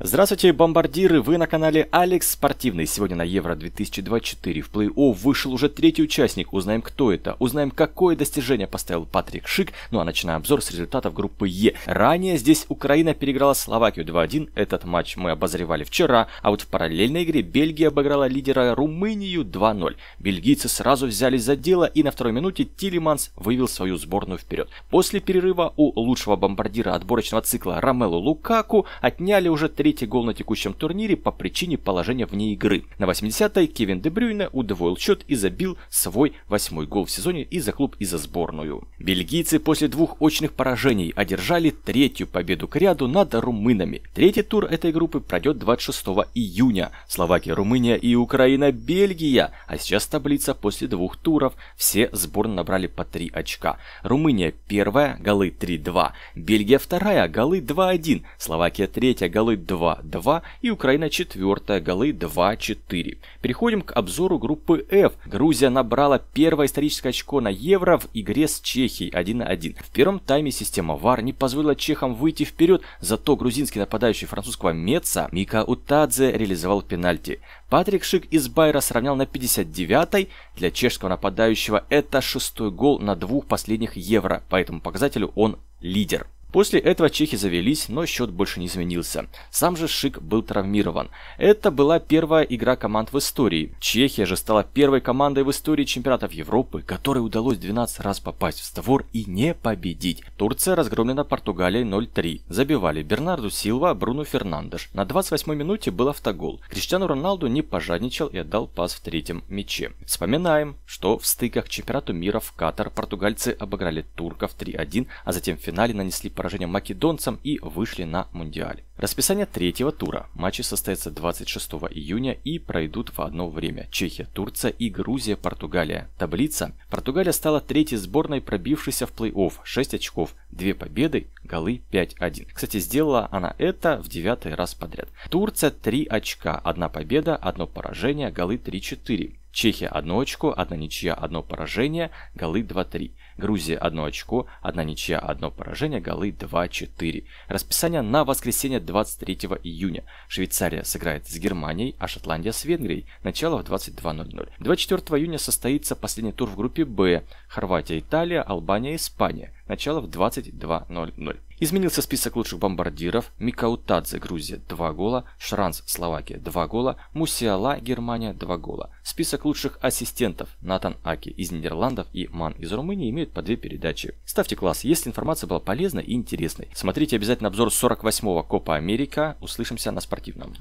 Здравствуйте, бомбардиры! Вы на канале Алекс Спортивный. Сегодня на Евро 2024 в плей-офф вышел уже третий участник. Узнаем, кто это. Узнаем, какое достижение поставил Патрик Шик. Ну а начинаем обзор с результатов группы Е. Ранее здесь Украина переиграла Словакию 2-1. Этот матч мы обозревали вчера. А вот в параллельной игре Бельгия обыграла лидера Румынию 2-0. Бельгийцы сразу взялись за дело и на второй минуте Тилиманс вывел свою сборную вперед. После перерыва у лучшего бомбардира отборочного цикла Ромелу Лукаку отняли уже три третий гол на текущем турнире по причине положения вне игры. На 80-й Кевин Дебрюйна удвоил счет и забил свой восьмой гол в сезоне и за клуб, и за сборную. Бельгийцы после двух очных поражений одержали третью победу к ряду над румынами. Третий тур этой группы пройдет 26 июня. Словакия, Румыния и Украина, Бельгия. А сейчас таблица после двух туров. Все сборные набрали по три очка. Румыния первая, голы 3-2. Бельгия вторая, голы 2-1. Словакия третья, голы 2 2-2 и Украина 4 голы 2-4. Переходим к обзору группы F. Грузия набрала первое историческое очко на Евро в игре с Чехией 1-1. В первом тайме система ВАР не позволила чехам выйти вперед, зато грузинский нападающий французского Меца Мика Утадзе реализовал пенальти. Патрик Шик из Байра сравнял на 59-й. Для чешского нападающего это шестой гол на двух последних Евро, по этому показателю он лидер. После этого чехи завелись, но счет больше не изменился. Сам же Шик был травмирован. Это была первая игра команд в истории. Чехия же стала первой командой в истории чемпионатов Европы, которой удалось 12 раз попасть в створ и не победить. Турция разгромлена Португалией 0-3. Забивали Бернарду Силва, Бруно Фернандеш. На 28-й минуте был автогол. Криштиану Роналду не пожадничал и отдал пас в третьем мяче. Вспоминаем, что в стыках чемпионату мира в Катар португальцы обыграли турков 3-1, а затем в финале нанесли поражением македонцам и вышли на Мундиаль. Расписание третьего тура. Матчи состоятся 26 июня и пройдут в одно время. Чехия, Турция и Грузия, Португалия. Таблица. Португалия стала третьей сборной, пробившейся в плей-офф. 6 очков, 2 победы, голы 5-1. Кстати, сделала она это в девятый раз подряд. Турция 3 очка, 1 победа, 1 поражение, голы 3-4. Чехия 1 очко, 1 ничья, 1 поражение, голы 2-3. Грузия 1 очко, 1 ничья, 1 поражение, голы 2-4. Расписание на воскресенье 23 июня. Швейцария сыграет с Германией, а Шотландия с Венгрией. Начало в 22.00. 24 июня состоится последний тур в группе «Б». Хорватия, Италия, Албания, Испания. Начало в 22.00. Изменился список лучших бомбардиров. Микаутадзе, Грузия, 2 гола. Шранц, Словакия, 2 гола. Мусиала, Германия, 2 гола. Список лучших ассистентов. Натан Аки из Нидерландов и Ман из Румынии имеют по две передачи. Ставьте класс, если информация была полезной и интересной. Смотрите обязательно обзор 48-го Копа Америка. Услышимся на спортивном.